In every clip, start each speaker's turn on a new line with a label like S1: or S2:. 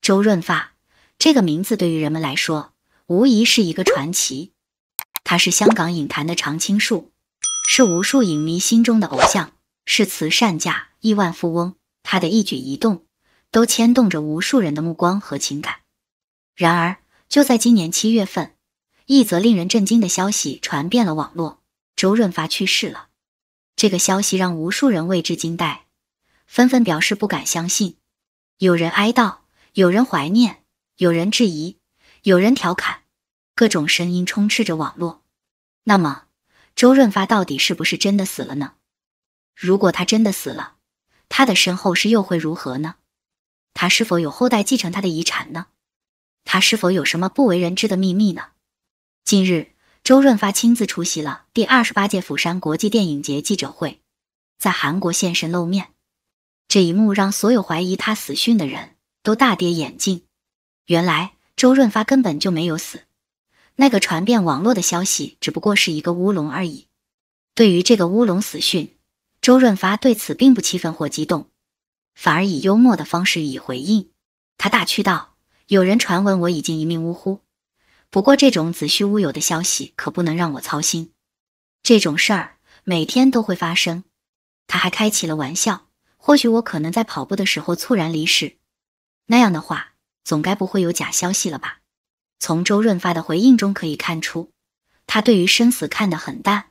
S1: 周润发这个名字对于人们来说，无疑是一个传奇。他是香港影坛的常青树，是无数影迷心中的偶像，是慈善家、亿万富翁。他的一举一动，都牵动着无数人的目光和情感。然而，就在今年七月份，一则令人震惊的消息传遍了网络：周润发去世了。这个消息让无数人为之惊呆。纷纷表示不敢相信，有人哀悼，有人怀念，有人质疑，有人调侃，各种声音充斥着网络。那么，周润发到底是不是真的死了呢？如果他真的死了，他的身后事又会如何呢？他是否有后代继承他的遗产呢？他是否有什么不为人知的秘密呢？近日，周润发亲自出席了第二十八届釜山国际电影节记者会，在韩国现身露面。这一幕让所有怀疑他死讯的人都大跌眼镜。原来周润发根本就没有死，那个传遍网络的消息只不过是一个乌龙而已。对于这个乌龙死讯，周润发对此并不气愤或激动，反而以幽默的方式予以回应。他大趣道：“有人传闻我已经一命呜呼，不过这种子虚乌有的消息可不能让我操心。这种事儿每天都会发生。”他还开起了玩笑。或许我可能在跑步的时候猝然离世，那样的话，总该不会有假消息了吧？从周润发的回应中可以看出，他对于生死看得很淡，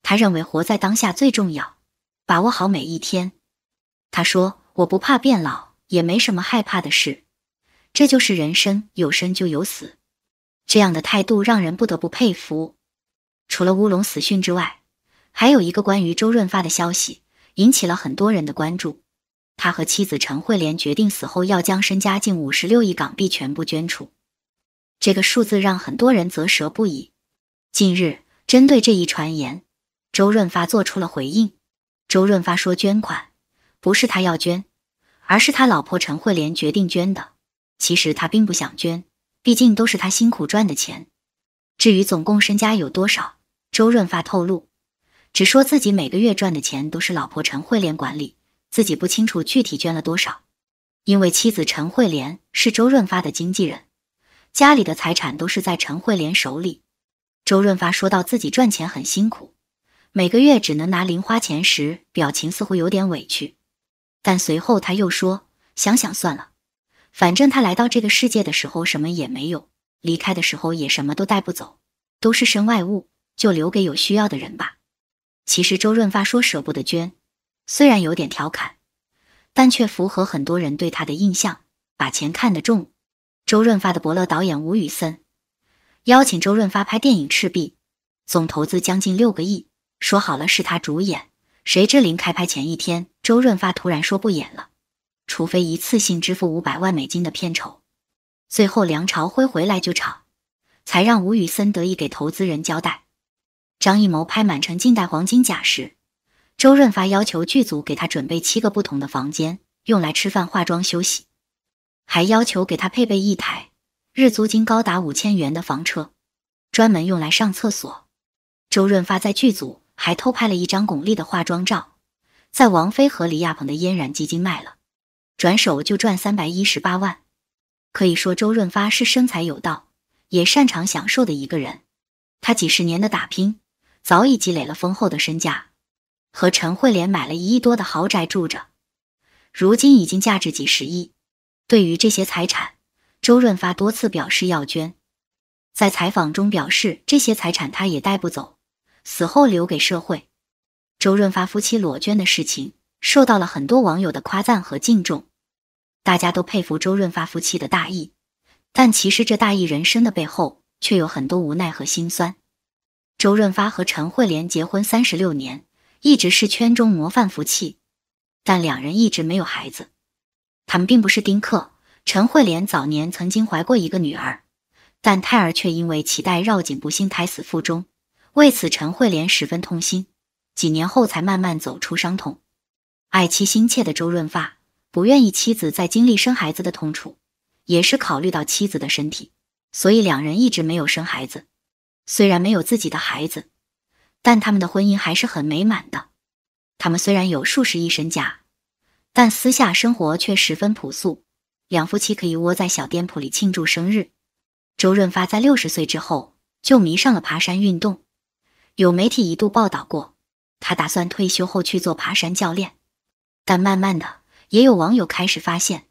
S1: 他认为活在当下最重要，把握好每一天。他说：“我不怕变老，也没什么害怕的事，这就是人生，有生就有死。”这样的态度让人不得不佩服。除了乌龙死讯之外，还有一个关于周润发的消息。引起了很多人的关注。他和妻子陈慧莲决定死后要将身家近五十六亿港币全部捐出，这个数字让很多人啧舌不已。近日，针对这一传言，周润发做出了回应。周润发说：“捐款不是他要捐，而是他老婆陈慧莲决定捐的。其实他并不想捐，毕竟都是他辛苦赚的钱。至于总共身家有多少，周润发透露。”只说自己每个月赚的钱都是老婆陈慧莲管理，自己不清楚具体捐了多少，因为妻子陈慧莲是周润发的经纪人，家里的财产都是在陈慧莲手里。周润发说到自己赚钱很辛苦，每个月只能拿零花钱时，表情似乎有点委屈，但随后他又说：“想想算了，反正他来到这个世界的时候什么也没有，离开的时候也什么都带不走，都是身外物，就留给有需要的人吧。”其实周润发说舍不得捐，虽然有点调侃，但却符合很多人对他的印象，把钱看得重。周润发的伯乐导演吴宇森邀请周润发拍电影《赤壁》，总投资将近六个亿，说好了是他主演，谁知临开拍前一天，周润发突然说不演了，除非一次性支付五百万美金的片酬。最后梁朝辉回来就吵，才让吴宇森得以给投资人交代。张艺谋拍《满城尽带黄金甲》时，周润发要求剧组给他准备七个不同的房间，用来吃饭、化妆、休息，还要求给他配备一台日租金高达五千元的房车，专门用来上厕所。周润发在剧组还偷拍了一张巩俐的化妆照，在王菲和李亚鹏的嫣然基金卖了，转手就赚三百一十八万。可以说，周润发是生财有道，也擅长享受的一个人。他几十年的打拼。早已积累了丰厚的身价，和陈慧莲买了一亿多的豪宅住着，如今已经价值几十亿。对于这些财产，周润发多次表示要捐，在采访中表示这些财产他也带不走，死后留给社会。周润发夫妻裸捐的事情受到了很多网友的夸赞和敬重，大家都佩服周润发夫妻的大义，但其实这大义人生的背后却有很多无奈和心酸。周润发和陈慧莲结婚三十六年，一直是圈中模范夫妻，但两人一直没有孩子。他们并不是丁克。陈慧莲早年曾经怀过一个女儿，但胎儿却因为脐带绕颈不幸胎死腹中，为此陈慧莲十分痛心，几年后才慢慢走出伤痛。爱妻心切的周润发不愿意妻子再经历生孩子的痛楚，也是考虑到妻子的身体，所以两人一直没有生孩子。虽然没有自己的孩子，但他们的婚姻还是很美满的。他们虽然有数十亿身家，但私下生活却十分朴素。两夫妻可以窝在小店铺里庆祝生日。周润发在六十岁之后就迷上了爬山运动，有媒体一度报道过，他打算退休后去做爬山教练。但慢慢的，也有网友开始发现，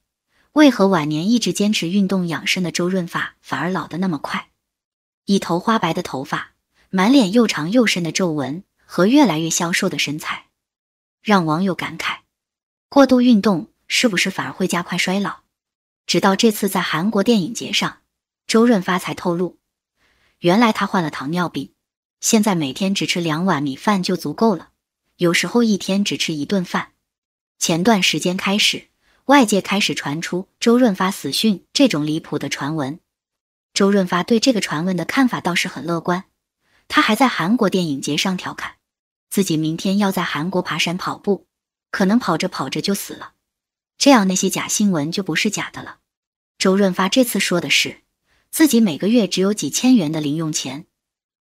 S1: 为何晚年一直坚持运动养生的周润发反而老得那么快？一头花白的头发，满脸又长又深的皱纹和越来越消瘦的身材，让网友感慨：过度运动是不是反而会加快衰老？直到这次在韩国电影节上，周润发才透露，原来他患了糖尿病，现在每天只吃两碗米饭就足够了，有时候一天只吃一顿饭。前段时间开始，外界开始传出周润发死讯这种离谱的传闻。周润发对这个传闻的看法倒是很乐观，他还在韩国电影节上调侃，自己明天要在韩国爬山跑步，可能跑着跑着就死了，这样那些假新闻就不是假的了。周润发这次说的是自己每个月只有几千元的零用钱，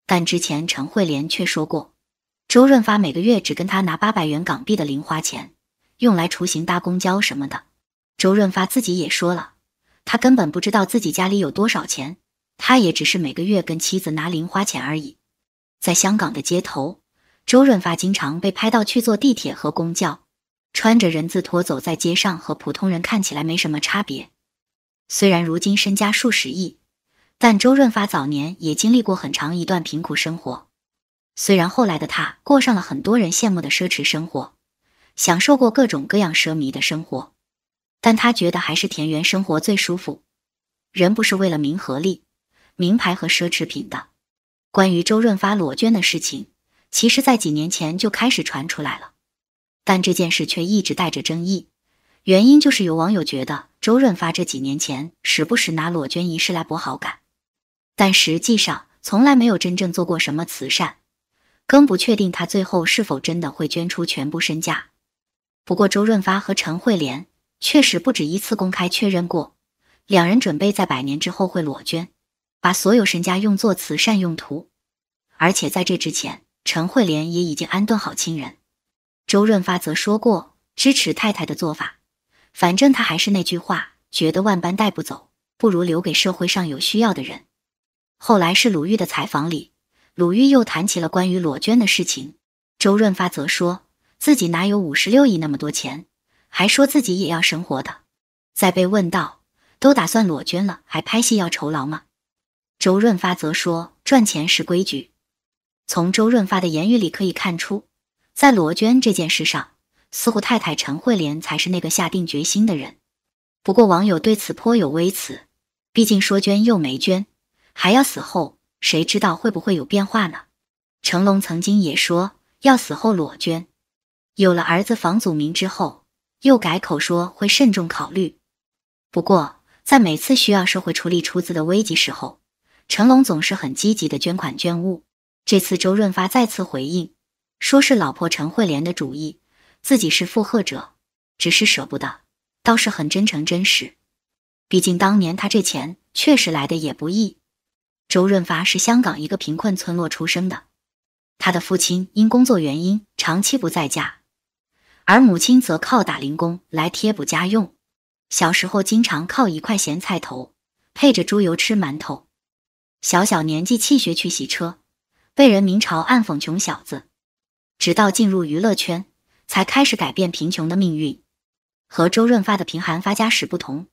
S1: 但之前陈慧莲却说过，周润发每个月只跟他拿八百元港币的零花钱，用来出行搭公交什么的。周润发自己也说了。他根本不知道自己家里有多少钱，他也只是每个月跟妻子拿零花钱而已。在香港的街头，周润发经常被拍到去坐地铁和公交，穿着人字拖走在街上，和普通人看起来没什么差别。虽然如今身家数十亿，但周润发早年也经历过很长一段贫苦生活。虽然后来的他过上了很多人羡慕的奢侈生活，享受过各种各样奢靡的生活。但他觉得还是田园生活最舒服，人不是为了名和利、名牌和奢侈品的。关于周润发裸捐的事情，其实，在几年前就开始传出来了，但这件事却一直带着争议。原因就是有网友觉得周润发这几年前时不时拿裸捐仪式来博好感，但实际上从来没有真正做过什么慈善，更不确定他最后是否真的会捐出全部身价。不过，周润发和陈慧莲。确实不止一次公开确认过，两人准备在百年之后会裸捐，把所有身家用作慈善用途。而且在这之前，陈慧莲也已经安顿好亲人。周润发则说过支持太太的做法，反正他还是那句话，觉得万般带不走，不如留给社会上有需要的人。后来是鲁豫的采访里，鲁豫又谈起了关于裸捐的事情。周润发则说自己哪有五十六亿那么多钱。还说自己也要生活的。在被问到都打算裸捐了，还拍戏要酬劳吗？周润发则说赚钱是规矩。从周润发的言语里可以看出，在裸捐这件事上，似乎太太陈慧莲才是那个下定决心的人。不过，网友对此颇有微词，毕竟说捐又没捐，还要死后，谁知道会不会有变化呢？成龙曾经也说要死后裸捐，有了儿子房祖名之后。又改口说会慎重考虑，不过在每次需要社会出力出资的危急时候，成龙总是很积极的捐款捐物。这次周润发再次回应，说是老婆陈慧莲的主意，自己是附和者，只是舍不得，倒是很真诚真实。毕竟当年他这钱确实来的也不易。周润发是香港一个贫困村落出生的，他的父亲因工作原因长期不在家。而母亲则靠打零工来贴补家用，小时候经常靠一块咸菜头配着猪油吃馒头，小小年纪气学去洗车，被人明嘲暗讽穷小子，直到进入娱乐圈才开始改变贫穷的命运。和周润发的贫寒发家史不同，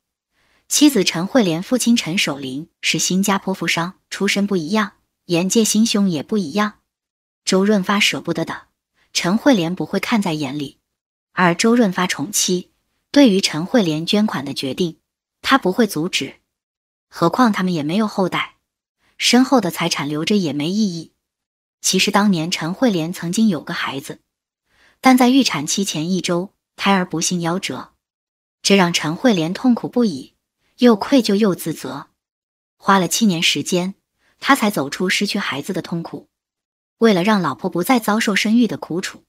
S1: 妻子陈慧莲父亲陈守林是新加坡富商，出身不一样，眼界心胸也不一样。周润发舍不得的，陈慧莲不会看在眼里。而周润发宠妻，对于陈慧莲捐款的决定，他不会阻止。何况他们也没有后代，身后的财产留着也没意义。其实当年陈慧莲曾经有个孩子，但在预产期前一周，胎儿不幸夭折，这让陈慧莲痛苦不已，又愧疚又自责。花了七年时间，她才走出失去孩子的痛苦。为了让老婆不再遭受生育的苦楚。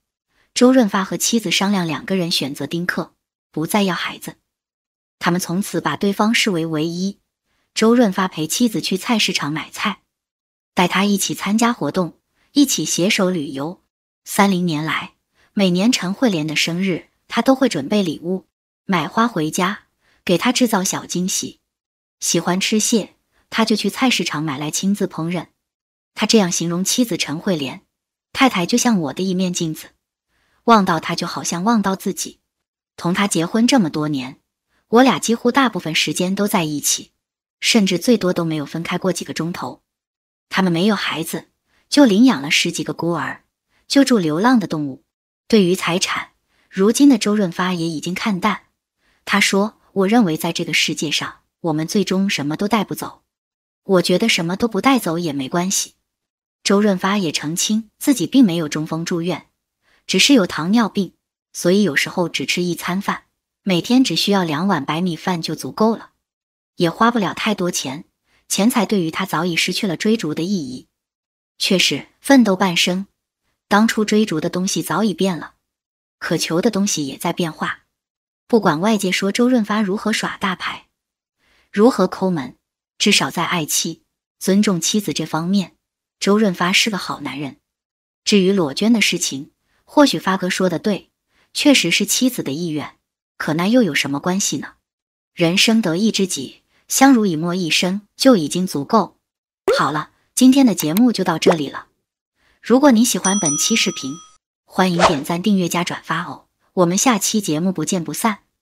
S1: 周润发和妻子商量，两个人选择丁克，不再要孩子。他们从此把对方视为唯一。周润发陪妻子去菜市场买菜，带她一起参加活动，一起携手旅游。三零年来，每年陈慧莲的生日，他都会准备礼物，买花回家，给她制造小惊喜。喜欢吃蟹，他就去菜市场买来亲自烹饪。他这样形容妻子陈慧莲：“太太就像我的一面镜子。”望到他就好像望到自己，同他结婚这么多年，我俩几乎大部分时间都在一起，甚至最多都没有分开过几个钟头。他们没有孩子，就领养了十几个孤儿，救助流浪的动物。对于财产，如今的周润发也已经看淡。他说：“我认为在这个世界上，我们最终什么都带不走。我觉得什么都不带走也没关系。”周润发也澄清自己并没有中风住院。只是有糖尿病，所以有时候只吃一餐饭，每天只需要两碗白米饭就足够了，也花不了太多钱。钱财对于他早已失去了追逐的意义，却是奋斗半生，当初追逐的东西早已变了，渴求的东西也在变化。不管外界说周润发如何耍大牌，如何抠门，至少在爱妻、尊重妻子这方面，周润发是个好男人。至于裸捐的事情，或许发哥说的对，确实是妻子的意愿，可那又有什么关系呢？人生得意知己，相濡以沫一生就已经足够。好了，今天的节目就到这里了。如果你喜欢本期视频，欢迎点赞、订阅加转发哦。我们下期节目不见不散。